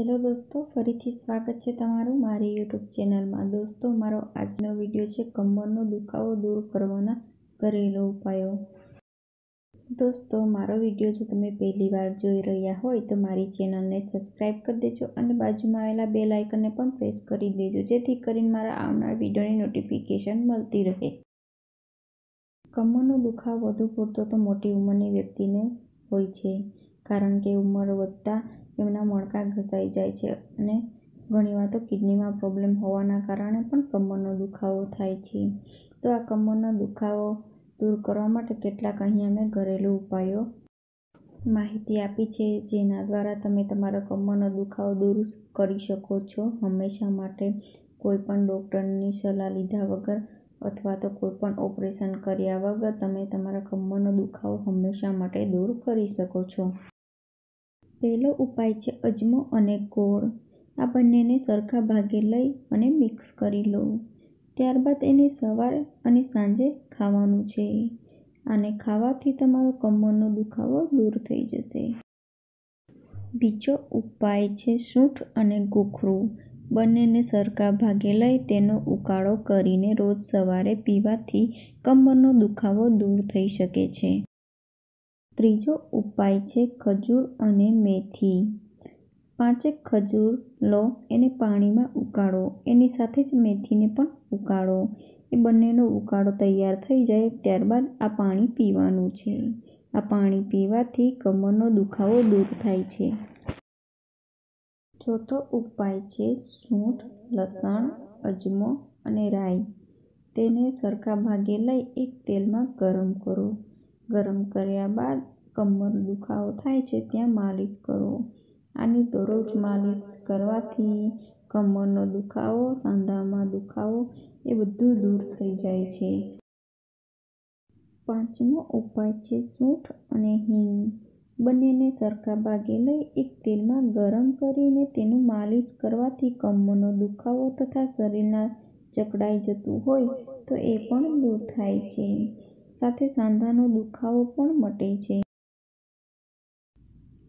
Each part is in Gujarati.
હેલો દોસ્તો ફરીથી સ્વાગત છે તમારું મારી યુટ્યુબ ચેનલમાં દોસ્તો મારો આજનો વિડીયો છે કમરનો દુખાવો દૂર કરવાના ઘરેલુ ઉપાયો દોસ્તો મારો વિડીયો જો તમે પહેલી વાર જોઈ રહ્યા હોય તો મારી ચેનલને સબસ્ક્રાઈબ કરી દેજો અને બાજુમાં આવેલા બે લાઇકનને પણ પ્રેસ કરી દેજો જેથી કરીને મારા આવનાર વિડીયોની નોટિફિકેશન મળતી રહે કમરનો દુખાવો વધુ પૂરતો તો મોટી ઉંમરની વ્યક્તિને હોય છે કારણ કે ઉંમર વધતા એમના મણકા ઘસાઈ જાય છે અને ઘણીવાર તો કિડનીમાં પ્રોબ્લેમ હોવાના કારણે પણ કમરનો દુખાવો થાય છે તો આ કમરનો દુખાવો દૂર કરવા માટે કેટલાક અહીંયા અમે ઘરેલું ઉપાયો માહિતી આપી છે જેના દ્વારા તમે તમારો કમરનો દુખાવો દૂર કરી શકો છો હંમેશા માટે કોઈપણ ડૉક્ટરની સલાહ લીધા વગર અથવા તો કોઈ પણ ઓપરેશન કર્યા વગર તમે તમારા કમરનો દુખાવો હંમેશા માટે દૂર કરી શકો છો પહેલો ઉપાય છે અજમો અને ગોળ આ બંનેને સરખા ભાગે લઈ અને મિક્સ કરી લો ત્યારબાદ એને સવારે અને સાંજે ખાવાનું છે આને ખાવાથી તમારો કમરનો દુખાવો દૂર થઈ જશે બીજો ઉપાય છે સૂંઠ અને ગોખરું બંનેને સરખા ભાગે લઈ તેનો ઉકાળો કરીને રોજ સવારે પીવાથી કમરનો દુખાવો દૂર થઈ શકે છે ત્રીજો ઉપાય છે ખજૂર અને મેથી પાંચેક ખજૂર લો એને પાણીમાં ઉકાળો એની સાથે જ મેથીને પણ ઉકાળો એ બંનેનો ઉકાળો તૈયાર થઈ જાય ત્યારબાદ આ પાણી પીવાનું છે આ પાણી પીવાથી કમરનો દુખાવો દૂર થાય છે ચોથો ઉપાય છે સૂંઠ લસણ અજમો અને રાઈ તેને સરખા ભાગે લઈ એક તેલમાં ગરમ કરો ગરમ કર્યા બાદ કમરનો દુખાવો થાય છે ત્યાં માલિશ કરો આની દરરોજ માલિશ કરવાથી કમરનો દુખાવો સાંધામાં દુખાવો એ બધું દૂર થઈ જાય છે પાંચમો ઉપાય છે સૂંઠ અને હિંગ બંનેને સરખા ભાગે લઈ એક તેલમાં ગરમ કરીને તેનું માલિશ કરવાથી કમરનો દુખાવો તથા શરીરના ચકડાઈ જતું હોય તો એ પણ દૂર થાય છે સાથે સાંધાનો દુખાવો પણ મટે છે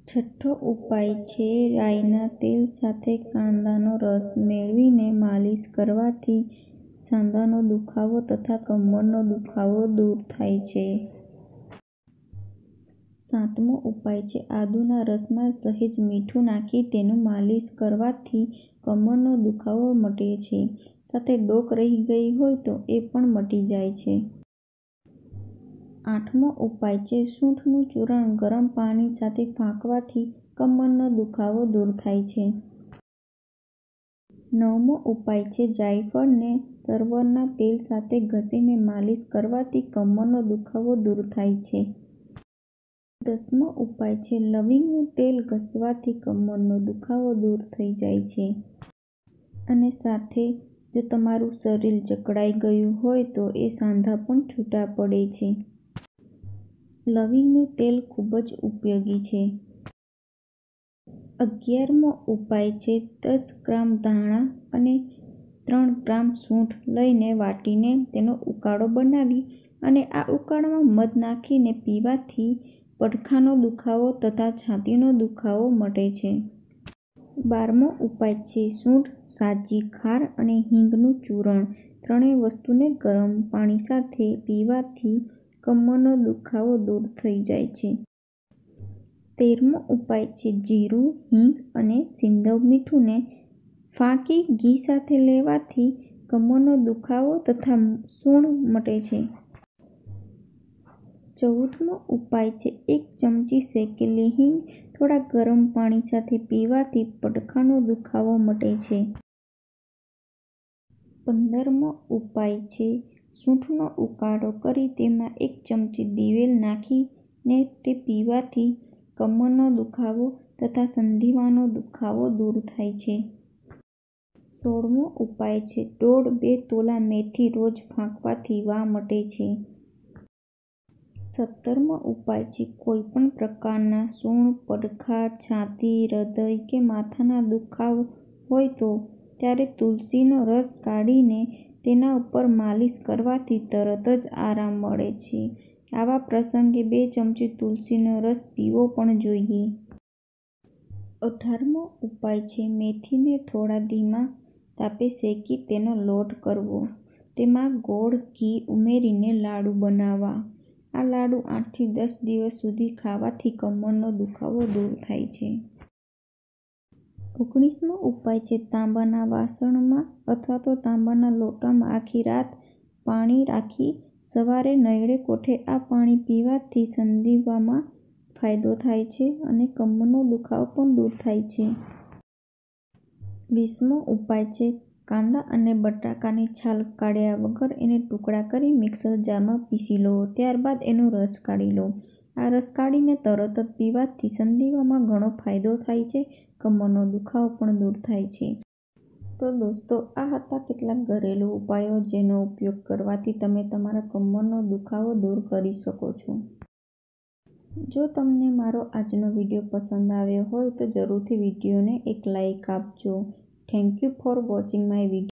છઠ્ઠો ઉપાય છે રાઈના તેલ સાથે કાંદાનો રસ મેળવીને માલિશ કરવાથી સાંધાનો દુખાવો તથા કમરનો દુખાવો દૂર થાય છે સાતમો ઉપાય છે આદુના રસમાં સહેજ મીઠું નાખી તેનું માલિશ કરવાથી કમરનો દુખાવો મટે છે સાથે ડોક રહી ગઈ હોય તો એ પણ મટી જાય છે આઠમો ઉપાય છે સૂંઠનું ચૂરણ ગરમ પાણી સાથે ફાંકવાથી કમરનો દુખાવો દૂર થાય છે. નવમો ઉપાય છે જાયફળને સરવણના તેલ સાથે ઘસીને માલિશ કરવાથી કમરનો દુખાવો દૂર થાય છે. દસમો ઉપાય છે લવિંગનું તેલ ઘસવાથી કમરનો દુખાવો દૂર થઈ જાય છે. અને સાથે જો તમારું શરીર જકડાઈ ગયું હોય તો એ સાંધા પણ છૂટા પડે છે. લવિંગનું તેલ ખૂબ જ ઉપયોગી છે અગિયારમો ઉપાય છે દસ ગ્રામ ધાણા અને ત્રણ ગ્રામ સૂંઠ લઈને વાટીને તેનો ઉકાળો બનાવી અને આ ઉકાળામાં મધ નાખીને પીવાથી પડખાનો દુખાવો તથા છાતીનો દુખાવો મટે છે બારમો ઉપાય છે સૂંઠ સાજી ખાર અને હિંગનું ચૂરણ ત્રણેય વસ્તુને ગરમ પાણી સાથે પીવાથી કમરનો દુખાવો દૂર થઈ જાય છે તેરમો ઉપાય છે જીરું હિંગ અને સિંધવ મીઠુંને ફાંકી ઘી સાથે લેવાથી કમરનો દુખાવો તથા સૂણ મટે છે ચૌદમો ઉપાય છે એક ચમચી શેકેલી હિંગ થોડા ગરમ પાણી સાથે પીવાથી પડખાનો દુખાવો મટે છે પંદરમો ઉપાય છે સૂંઠનો ઉકાળો કરી તેમાં એક ચમચી દિવેલ નાખીને તે પીવાથી કમરનો દુખાવો તથા સંધિવાનો દુખાવો દૂર થાય છે. સોળમો ઉપાય છે દોઢ બે તોલા મેથી રોજ ફાંકવાથી વા મટે છે. સત્તરમો ઉપાય છે કોઈપણ પ્રકારના સૂણ પડખા, છાતી, હૃદય કે માથાના દુખાવો હોય તો ત્યારે તુલસીનો રસ કાઢીને તેના ઉપર માલિશ કરવાથી તરત જ આરામ મળે છે. આવા પ્રસંગે બે ચમચી તુલસીનો રસ પીવો પણ જોઈએ. અઢારમો ઉપાય છે મેથીને થોડા ધીમા તાપે શેકી તેનો લોટ કરવો. તેમાં ગોળ, ઘી ઉમેરીને લાડુ બનાવવા. આ લાડુ આઠથી દસ દિવસ સુધી ખાવાથી કમરનો દુખાવો દૂર થાય છે. ઓગણીસમો ઉપાય છે તાંબાના વાસણમાં અથવા તો તાંબાના લોટામાં આખી રાત પાણી રાખી સવારે નરડે કોઠે આ પાણી પીવાથી સંધિવામાં ફાયદો થાય છે અને કમરનો દુખાવો પણ દૂર થાય છે વીસમો ઉપાય છે કાંદા અને બટાકાની છાલ કાઢ્યા વગર એને ટુકડા કરી મિક્સર જારમાં પીસી લો ત્યારબાદ એનો રસ કાઢી લો આ રસ કાઢીને તરત જ પીવાથી સંધિવામાં ઘણો ફાયદો થાય છે કમરનો દુખાવો પણ દૂર થાય છે તો દોસ્તો આ હતા કેટલાક ઘરેલું ઉપાયો જેનો ઉપયોગ કરવાથી તમે તમારા કમરનો દુખાવો દૂર કરી શકો છો જો તમને મારો આજનો વિડીયો પસંદ આવ્યો હોય તો જરૂરથી વિડીયોને એક લાઇક આપજો thank you for watching my video